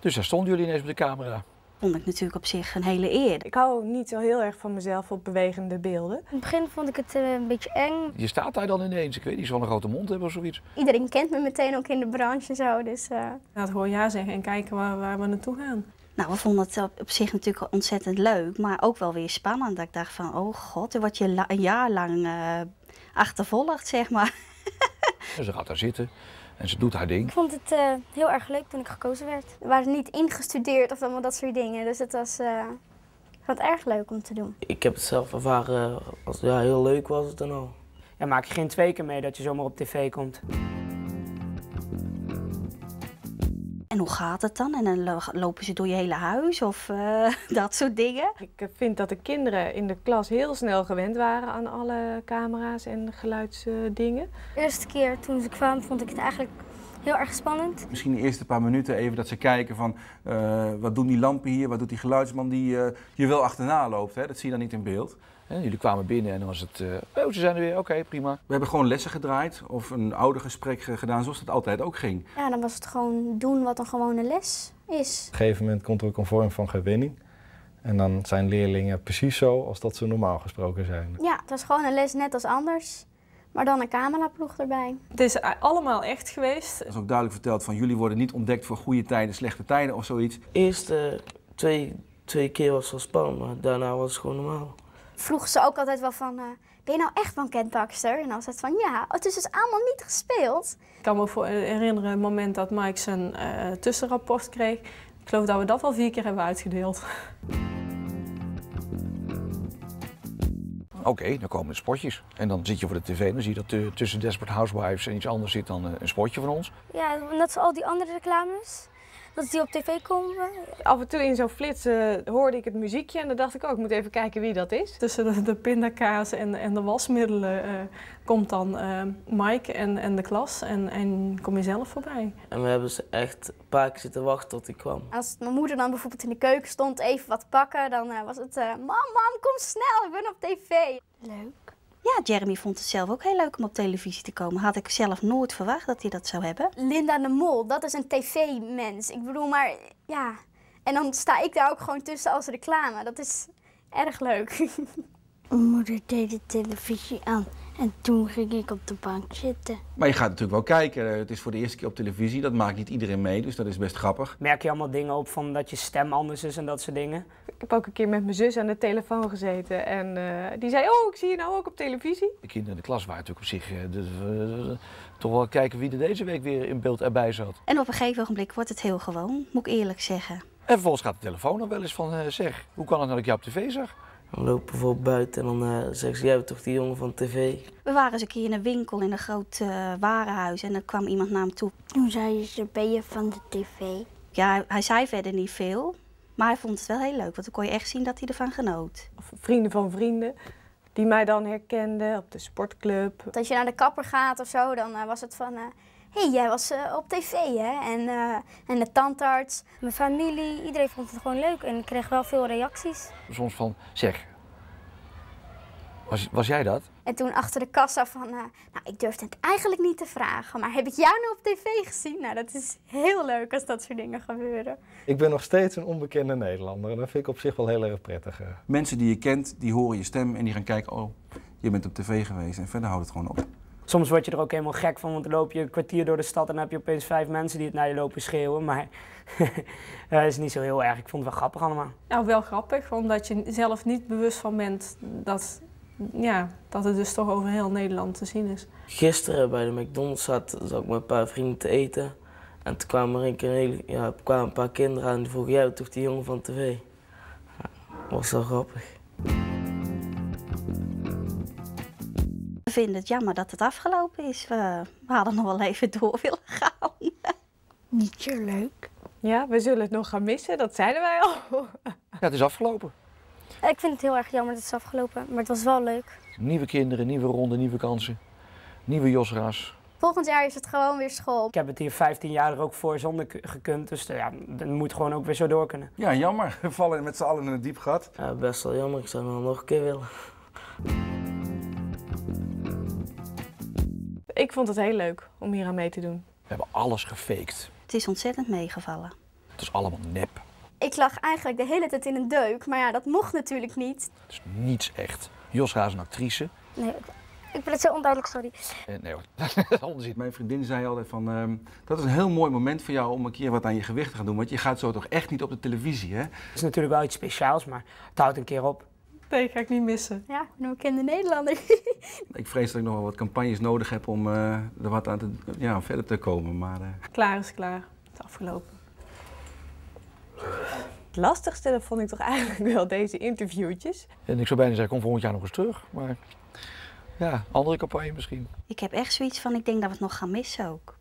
Dus daar stonden jullie ineens op de camera. Vond ik natuurlijk op zich een hele eer. Ik hou niet zo heel erg van mezelf op bewegende beelden. In het begin vond ik het eh, een beetje eng. Je staat daar dan ineens. Ik weet niet, een grote mond hebben of zoiets. Iedereen kent me meteen ook in de branche en zo. Dus, uh... Eh. Ja, gewoon ja zeggen en kijken waar, waar we naartoe gaan. Nou, we vonden het op, zich natuurlijk ontzettend leuk, maar ook wel weer spannend. Dat ik dacht van, oh god, er word je een jaar lang eh, achtervolgd, zeg maar. ze gaat daar zitten. En ze doet haar ding. Ik vond het eh, heel erg leuk toen ik gekozen werd. We waren niet ingestudeerd of allemaal dat soort dingen. Dus het was, ik eh, vond het erg leuk om te doen. Ik heb het zelf ervaren. Als, ja, heel leuk was het dan al. Ja, maak je geen twee keer mee dat je zomaar op tv komt. hoe gaat het dan? En dan lopen ze door je hele huis of eh, dat soort dingen. Ik eh, vind dat de kinderen in de klas heel snel gewend waren aan alle camera's en geluidsdingen. de eerste keer toen ze kwamen vond ik het eigenlijk heel erg spannend. Misschien de eerste paar minuten even dat ze kijken van eh, wat doen die lampen hier, wat doet die geluidsman die uh, je wel achterna loopt. Hè? Dat zie je dan niet in beeld. jullie kwamen binnen en dan was het, uh, oh ze zijn er weer, oké prima. We hebben gewoon lessen gedraaid of een gesprek gedaan zoals dat altijd ook ging. Ja, dan was het gewoon doen wat een gewone les is. Op een gegeven moment komt er ook een vorm van gewinning. En dan zijn leerlingen precies zo als dat ze normaal gesproken zijn. Ja, het was gewoon een les net als anders maar dan een cameraploeg erbij. Het is allemaal echt geweest. Ze is ook duidelijk verteld van jullie worden niet ontdekt voor goede tijden, slechte tijden of zoiets. Eerste twee, twee keer was het wel spannend, maar daarna was het gewoon normaal. Vroegen ze ook altijd wel van, eh, ben je nou echt van Baxter? En dan zei het van, ja, het is dus allemaal niet gespeeld. Ik kan me voor herinneren het moment dat Mike zijn eh, tussenrapport kreeg. Ik geloof dat we dat al vier keer hebben uitgedeeld. Oké, dan komen de spotjes. En dan zit je voor de tv en dan zie je dat eh, tussen Desperate Housewives en iets anders zit dan eh, een spotje van ons. Ja, net zoals al die andere reclames dat die op tv komen. Af en toe in zo'n flits eh, hoorde ik het muziekje en dan dacht ik, oh, ik moet even kijken wie dat is. Tussen de, pindakaas en, en de wasmiddelen eh, komt dan uh, Mike en, en de klas en, en kom je zelf voorbij. En we hebben ze echt een paar keer zitten wachten tot hij kwam. Als mijn moeder dan bijvoorbeeld in de keuken stond even wat pakken, dan was het, mam, mam, kom snel, ik ben op tv. Leuk. Ja, Jeremy vond het zelf ook heel leuk om op televisie te komen. Had ik zelf nooit verwacht dat hij dat zou hebben. Linda de Mol, dat is een tv-mens. Ik bedoel, maar ja. En dan sta ik daar ook gewoon tussen als reclame. Dat is erg leuk. Mijn moeder deed de televisie aan. En toen ging ik op de bank zitten. Maar je gaat natuurlijk wel kijken. Eh, het is voor de eerste keer op televisie. Dat maakt niet iedereen mee, dus dat is best grappig. Merk je allemaal dingen op van dat je stem anders is en dat soort dingen? Ik heb ook een keer met mijn zus aan de telefoon gezeten. En eh, die zei, oh, ik zie je nou ook op televisie. De kinderen in de klas waren natuurlijk op zich... Eh, dus, toch wel kijken wie er deze week weer in beeld erbij zat. En op een gegeven ogenblik wordt het heel gewoon, moet ik eerlijk zeggen. En vervolgens gaat de telefoon nog wel eens van, zeg, hoe kan het nou dat ik jou op tv zag? Dan lopen we bijvoorbeeld buiten en dan uh, zeggen ze, jij toch die jongen van tv? We waren eens een keer in een winkel in een groot eh, warenhuis en er kwam iemand naar me toe. Toen zei ze, ben je van de tv? Ja, hij, zei verder niet veel, maar hij vond het wel heel leuk, want dan kon je echt zien dat hij ervan genoot. vrienden van vrienden die mij dan herkenden op de sportclub. Als je naar de kapper gaat of zo, dan eh, was het van hé, hey, jij was eh, op tv hè? En, eh, en de tandarts. Mijn familie, iedereen vond het gewoon leuk en kreeg wel veel reacties. Soms van, zeg, was, was jij dat? En toen achter de kassa van, eh, nou, ik durfde het eigenlijk niet te vragen, maar heb ik jou nou op tv gezien? Nou, dat is heel leuk als dat soort dingen gebeuren. Ik ben nog steeds een onbekende Nederlander en dat vind ik op zich wel heel erg prettig. Mensen die je kent, die horen je stem en die gaan kijken, oh, je bent op tv geweest en verder houdt het gewoon op soms word je er ook helemaal gek van, want dan loop je een kwartier door de stad en dan heb je opeens vijf mensen die het naar je lopen schreeuwen. Maar dat is niet zo heel erg. Ik vond het wel grappig allemaal. Nou, wel grappig, omdat je zelf niet bewust van bent dat, ja, dat het dus toch over heel Nederland te zien is. Gisteren bij de McDonald's zat, ik met een paar vrienden te eten. En toen kwamen er een, keer een, ja, een paar kinderen aan en die vroegen jij toch die jongen van tv. Dat was wel grappig. We vinden het jammer dat het afgelopen is. We, hadden nog wel even door willen gaan. Niet zo leuk. Ja, we zullen het nog gaan missen, dat zeiden wij al. ja, het is afgelopen. Ik vind het heel erg jammer dat het is afgelopen, maar het was wel leuk. Nieuwe kinderen, nieuwe ronden, nieuwe kansen, nieuwe Josra's. Volgend jaar is het gewoon weer school. Ik heb het hier 15 jaar ook voor zonder gekund, dus ja, dat moet gewoon ook weer zo door kunnen. Ja, jammer. We vallen met z'n allen in een diep gat. Ja, best wel jammer. Ik zou het nog een keer willen. Ik vond het heel leuk om hier aan mee te doen. We hebben alles gefaked. Het is ontzettend meegevallen. Het is allemaal nep. Ik lag eigenlijk de hele tijd in een deuk, maar ja, dat mocht natuurlijk niet. Het is niets echt. Josra is een actrice. Nee, ik ben het zo onduidelijk, sorry. Eh, nee dat Mijn vriendin zei altijd van, ehm, dat is een heel mooi moment voor jou om een keer wat aan je gewicht te gaan doen. Want je gaat zo toch echt niet op de televisie, hè? Het is natuurlijk wel iets speciaals, maar het houdt een keer op. Nee, ga ik niet missen. Ja, ik in een bekende Nederlander. ik vrees dat ik nog wel wat campagnes nodig heb om uh, er wat aan te, ja, verder te komen. Maar, eh. Klaar is klaar. Het is afgelopen. Het lastigste vond ik toch eigenlijk wel deze interviewtjes. En ik zou bijna zeggen, kom volgend jaar nog eens terug. Maar ja, andere campagne misschien. Ik heb echt zoiets van, ik denk dat we het nog gaan missen ook.